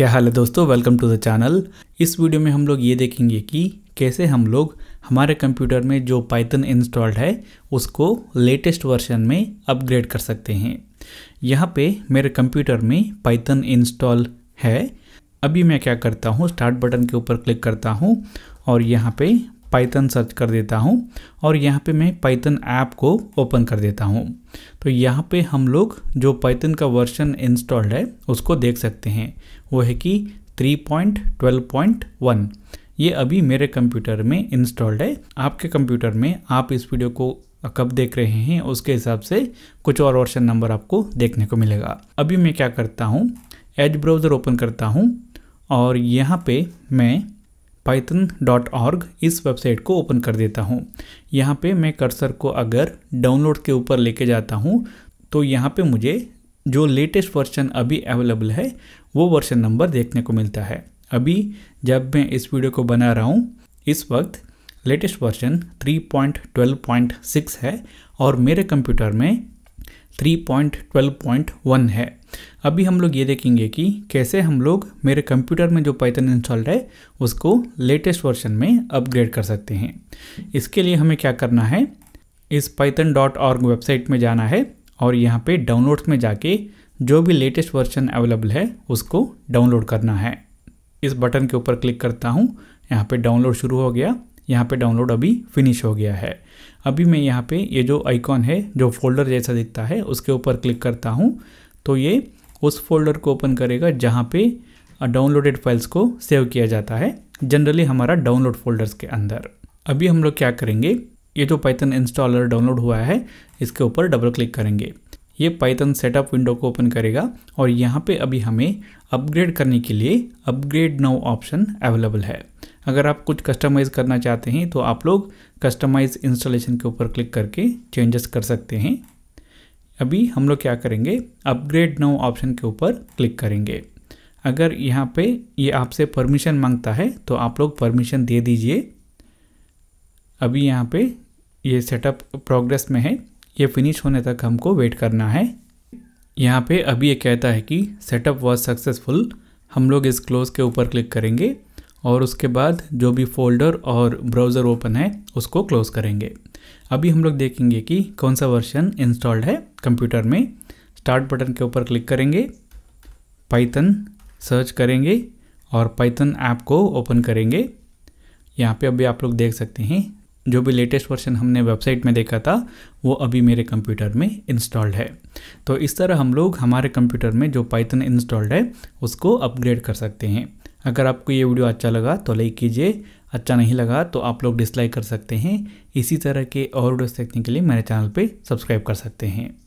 क्या हाल है दोस्तों वेलकम टू द चैनल इस वीडियो में हम लोग ये देखेंगे कि कैसे हम लोग हमारे कंप्यूटर में जो पाइथन इंस्टॉल्ड है उसको लेटेस्ट वर्जन में अपग्रेड कर सकते हैं यहाँ पे मेरे कंप्यूटर में पाइथन इंस्टॉल है अभी मैं क्या करता हूँ स्टार्ट बटन के ऊपर क्लिक करता हूँ और यहाँ पे पाइथन सर्च कर देता हूँ और यहाँ पे मैं पाइथन ऐप को ओपन कर देता हूँ तो यहाँ पे हम लोग जो पाइथन का वर्जन इंस्टॉल्ड है उसको देख सकते हैं वो है कि 3.12.1 ये अभी मेरे कंप्यूटर में इंस्टॉल्ड है आपके कंप्यूटर में आप इस वीडियो को कब देख रहे हैं उसके हिसाब से कुछ और वर्जन नंबर आपको देखने को मिलेगा अभी मैं क्या करता हूँ एज ब्राउज़र ओपन करता हूँ और यहाँ पे मैं पाइथन डॉट ऑर्ग इस वेबसाइट को ओपन कर देता हूँ यहाँ पे मैं कर्सर को अगर डाउनलोड के ऊपर लेके जाता हूँ तो यहाँ पे मुझे जो लेटेस्ट वर्जन अभी अवेलेबल है वो वर्जन नंबर देखने को मिलता है अभी जब मैं इस वीडियो को बना रहा हूँ इस वक्त लेटेस्ट वर्जन 3.12.6 है और मेरे कंप्यूटर में 3.12.1 है अभी हम लोग ये देखेंगे कि कैसे हम लोग मेरे कंप्यूटर में जो पाइथन इंस्टॉल्ड है उसको लेटेस्ट वर्जन में अपग्रेड कर सकते हैं इसके लिए हमें क्या करना है इस पाइथन डॉट ऑर्ग वेबसाइट में जाना है और यहाँ पे डाउनलोड्स में जाके जो भी लेटेस्ट वर्जन अवेलेबल है उसको डाउनलोड करना है इस बटन के ऊपर क्लिक करता हूँ यहाँ पे डाउनलोड शुरू हो गया यहाँ पे डाउनलोड अभी फिनिश हो गया है अभी मैं यहाँ पे ये यह जो आइकॉन है जो फोल्डर जैसा दिखता है उसके ऊपर क्लिक करता हूँ तो ये उस फोल्डर को ओपन करेगा जहाँ पे डाउनलोडेड फाइल्स को सेव किया जाता है जनरली हमारा डाउनलोड फोल्डर्स के अंदर अभी हम लोग क्या करेंगे ये जो पाइथन इंस्टॉलर डाउनलोड हुआ है इसके ऊपर डबल क्लिक करेंगे ये पाइथन सेटअप विंडो को ओपन करेगा और यहाँ पे अभी हमें अपग्रेड करने के लिए अपग्रेड नाउ ऑप्शन अवेलेबल है अगर आप कुछ कस्टमाइज़ करना चाहते हैं तो आप लोग कस्टमाइज़ इंस्टॉलेशन के ऊपर क्लिक करके चेंजेस कर सकते हैं अभी हम लोग क्या करेंगे अपग्रेड नो ऑप्शन के ऊपर क्लिक करेंगे अगर यहाँ पे ये आपसे परमिशन मांगता है तो आप लोग परमिशन दे दीजिए अभी यहाँ पे ये सेटअप प्रोग्रेस में है ये फिनिश होने तक हमको वेट करना है यहाँ पे अभी ये कहता है कि सेटअप वॉज सक्सेसफुल हम लोग इस क्लोज के ऊपर क्लिक करेंगे और उसके बाद जो भी फोल्डर और ब्राउज़र ओपन है उसको क्लोज़ करेंगे अभी हम लोग देखेंगे कि कौन सा वर्जन इंस्टॉल्ड है कंप्यूटर में स्टार्ट बटन के ऊपर क्लिक करेंगे पाइथन सर्च करेंगे और पाइथन ऐप को ओपन करेंगे यहाँ पे अभी आप लोग देख सकते हैं जो भी लेटेस्ट वर्जन हमने वेबसाइट में देखा था वो अभी मेरे कंप्यूटर में इंस्टॉल्ड है तो इस तरह हम लोग हमारे कंप्यूटर में जो पाइथन इंस्टॉल्ड है उसको अपग्रेड कर सकते हैं अगर आपको ये वीडियो अच्छा लगा तो लाइक कीजिए अच्छा नहीं लगा तो आप लोग डिसलाइक कर सकते हैं इसी तरह के और वीडियोस देखने के लिए मेरे चैनल पे सब्सक्राइब कर सकते हैं